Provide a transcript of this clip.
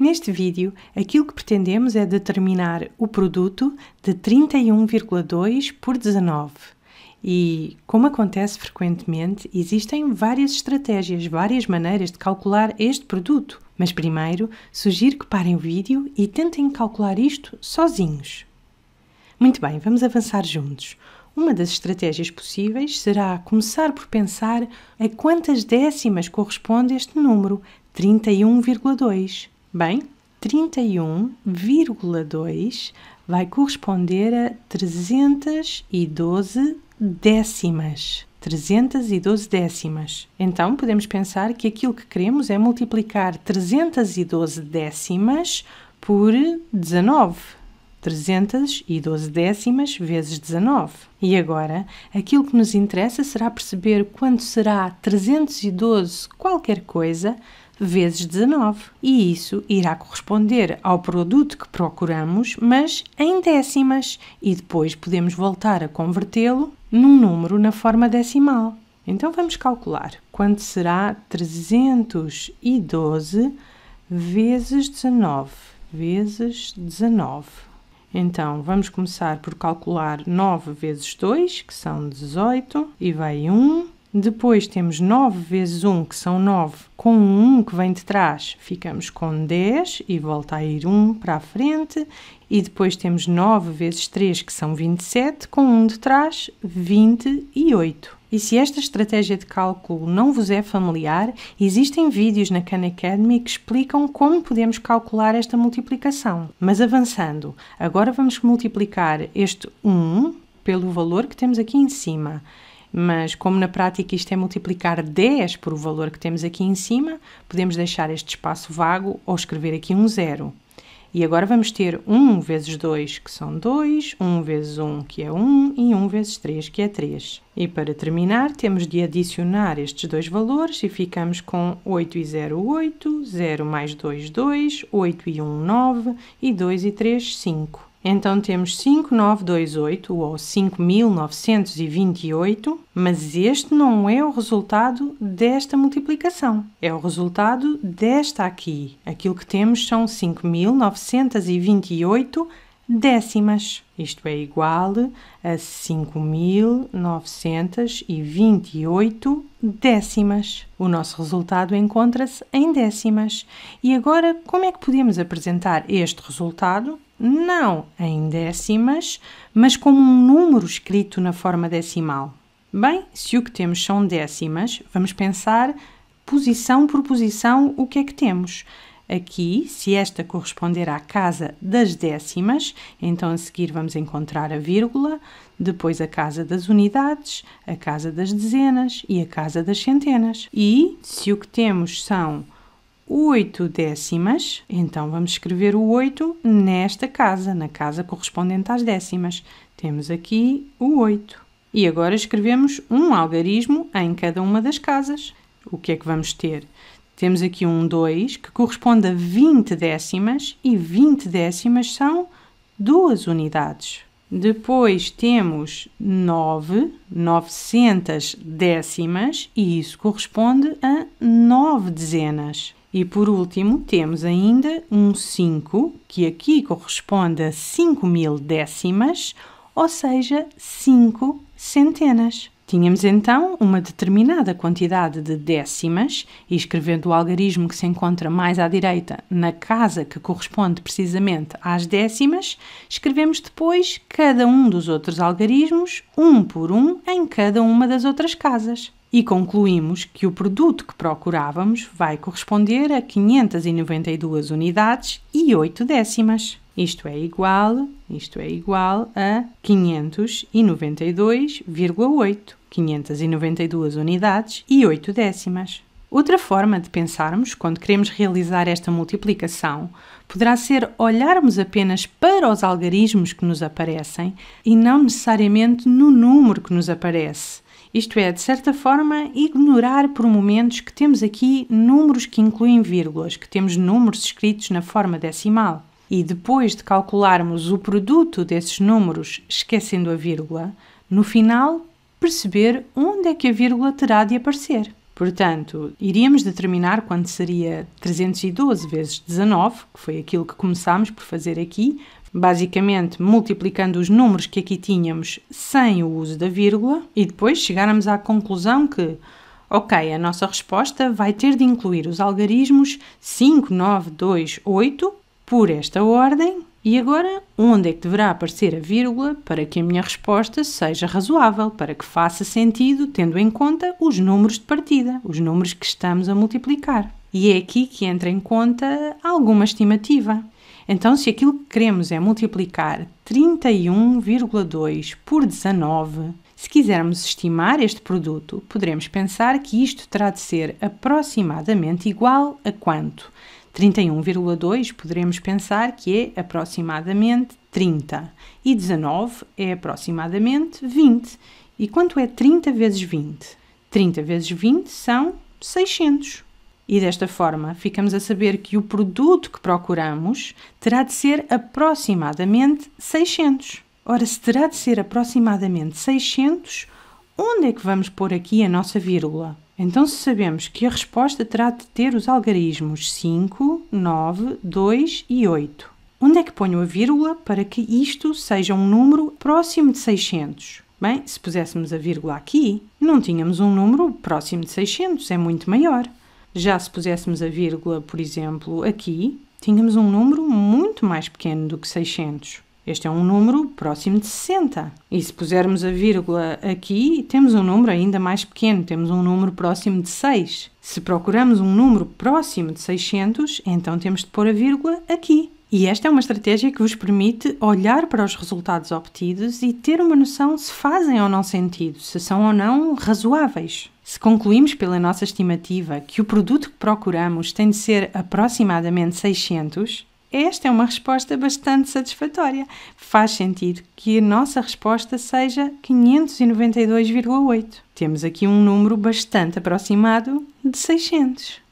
Neste vídeo, aquilo que pretendemos é determinar o produto de 31,2 por 19. E, como acontece frequentemente, existem várias estratégias, várias maneiras de calcular este produto. Mas primeiro, sugiro que parem o vídeo e tentem calcular isto sozinhos. Muito bem, vamos avançar juntos. Uma das estratégias possíveis será começar por pensar a quantas décimas corresponde este número, 31,2. Bem, 31,2 vai corresponder a 312 décimas. 312 décimas. Então, podemos pensar que aquilo que queremos é multiplicar 312 décimas por 19. 312 décimas vezes 19. E agora, aquilo que nos interessa será perceber quanto será 312 qualquer coisa vezes 19. E isso irá corresponder ao produto que procuramos, mas em décimas, e depois podemos voltar a convertê-lo num número na forma decimal. Então vamos calcular quanto será 312 vezes 19 vezes 19. Então vamos começar por calcular 9 vezes 2, que são 18, e vai 1, depois temos 9 vezes 1, que são 9, com o 1 que vem de trás, ficamos com 10 e volta a ir 1 para a frente. E depois temos 9 vezes 3, que são 27, com 1 de trás, 28. E se esta estratégia de cálculo não vos é familiar, existem vídeos na Khan Academy que explicam como podemos calcular esta multiplicação. Mas avançando, agora vamos multiplicar este 1 pelo valor que temos aqui em cima. Mas como na prática isto é multiplicar 10 por o valor que temos aqui em cima, podemos deixar este espaço vago ou escrever aqui um zero. E agora vamos ter 1 vezes 2, que são 2, 1 vezes 1, que é 1, e 1 vezes 3, que é 3. E para terminar, temos de adicionar estes dois valores e ficamos com 8 e 0, 8, 0 mais 2, 2, 8 e 1, 9, e 2 e 3, 5. Então temos 5928 ou 5928, mas este não é o resultado desta multiplicação. É o resultado desta aqui. Aquilo que temos são 5928 décimas. Isto é igual a 5.928 décimas. O nosso resultado encontra-se em décimas. E agora, como é que podemos apresentar este resultado não em é assim, décimas, mas como um número escrito na forma decimal. Bem, se o que temos são décimas, vamos pensar posição por posição o que é que temos. Aqui, se esta corresponder à casa das décimas, então a seguir vamos encontrar a vírgula, depois a casa das unidades, a casa das dezenas e a casa das centenas. E se o que temos são 8 décimas, então vamos escrever o 8 nesta casa, na casa correspondente às décimas. Temos aqui o 8. E agora escrevemos um algarismo em cada uma das casas. O que é que vamos ter? Temos aqui um 2 que corresponde a 20 décimas e 20 décimas são duas unidades. Depois temos 9, 900 décimas, e isso corresponde a 9 dezenas. E por último, temos ainda um 5, que aqui corresponde a 5 mil décimas, ou seja, 5 centenas. Tínhamos então uma determinada quantidade de décimas, e escrevendo o algarismo que se encontra mais à direita na casa que corresponde precisamente às décimas, escrevemos depois cada um dos outros algarismos, um por um, em cada uma das outras casas. E concluímos que o produto que procurávamos vai corresponder a 592 unidades e 8 décimas. Isto é igual, isto é igual a 592,8. 592 unidades e 8 décimas. Outra forma de pensarmos quando queremos realizar esta multiplicação poderá ser olharmos apenas para os algarismos que nos aparecem e não necessariamente no número que nos aparece. Isto é, de certa forma, ignorar por momentos que temos aqui números que incluem vírgulas, que temos números escritos na forma decimal. E depois de calcularmos o produto desses números esquecendo a vírgula, no final perceber onde é que a vírgula terá de aparecer. Portanto, iríamos determinar quanto seria 312 vezes 19, que foi aquilo que começámos por fazer aqui, basicamente multiplicando os números que aqui tínhamos sem o uso da vírgula, e depois chegáramos à conclusão que, ok, a nossa resposta vai ter de incluir os algarismos 5, 9, 2, 8 por esta ordem, e agora, onde é que deverá aparecer a vírgula para que a minha resposta seja razoável, para que faça sentido, tendo em conta os números de partida, os números que estamos a multiplicar? E é aqui que entra em conta alguma estimativa. Então, se aquilo que queremos é multiplicar 31,2 por 19, se quisermos estimar este produto, poderemos pensar que isto terá de ser aproximadamente igual a quanto? 31,2 poderemos pensar que é aproximadamente 30 e 19 é aproximadamente 20. E quanto é 30 vezes 20? 30 vezes 20 são 600. E desta forma, ficamos a saber que o produto que procuramos terá de ser aproximadamente 600. Ora, se terá de ser aproximadamente 600, onde é que vamos pôr aqui a nossa vírgula? Então, se sabemos que a resposta terá de ter os algarismos 5, 9, 2 e 8, onde é que ponho a vírgula para que isto seja um número próximo de 600? Bem, se puséssemos a vírgula aqui, não tínhamos um número próximo de 600, é muito maior. Já se puséssemos a vírgula, por exemplo, aqui, tínhamos um número muito mais pequeno do que 600. Este é um número próximo de 60. E se pusermos a vírgula aqui, temos um número ainda mais pequeno, temos um número próximo de 6. Se procuramos um número próximo de 600, então temos de pôr a vírgula aqui. E esta é uma estratégia que vos permite olhar para os resultados obtidos e ter uma noção se fazem ou não sentido, se são ou não razoáveis. Se concluímos pela nossa estimativa que o produto que procuramos tem de ser aproximadamente 600, esta é uma resposta bastante satisfatória. Faz sentido que a nossa resposta seja 592,8. Temos aqui um número bastante aproximado de 600.